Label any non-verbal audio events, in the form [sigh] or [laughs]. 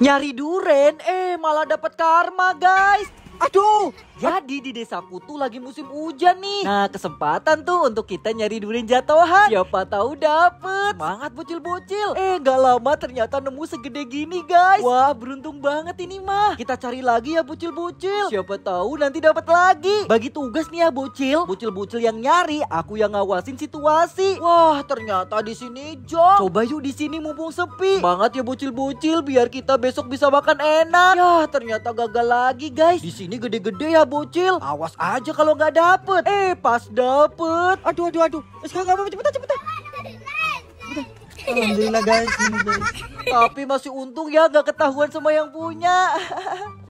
Nyari duren, eh malah dapat karma guys. Aduh, jadi di desaku tuh lagi musim hujan nih. Nah kesempatan tuh untuk kita nyari durian jatohan. Siapa tahu dapet. Semangat bocil-bocil. Eh gak lama ternyata nemu segede gini guys. Wah beruntung banget ini mah. Kita cari lagi ya bocil-bocil. Siapa tahu nanti dapat lagi. Bagi tugas nih ya bocil. Bocil-bocil yang nyari, aku yang ngawasin situasi. Wah ternyata di sini jok. Coba yuk di sini mumpung sepi. Banget ya bocil-bocil biar kita besok bisa makan enak. Ya ternyata gagal lagi guys. Di sini gede-gede ya bocil. Awas aja kalau nggak dapet. Eh, pas dapet. Aduh, aduh, aduh. Sekarang apa? Cepetan, cepetan. Alhamdulillah guys. Tapi masih untung ya nggak ketahuan sama yang punya. [laughs]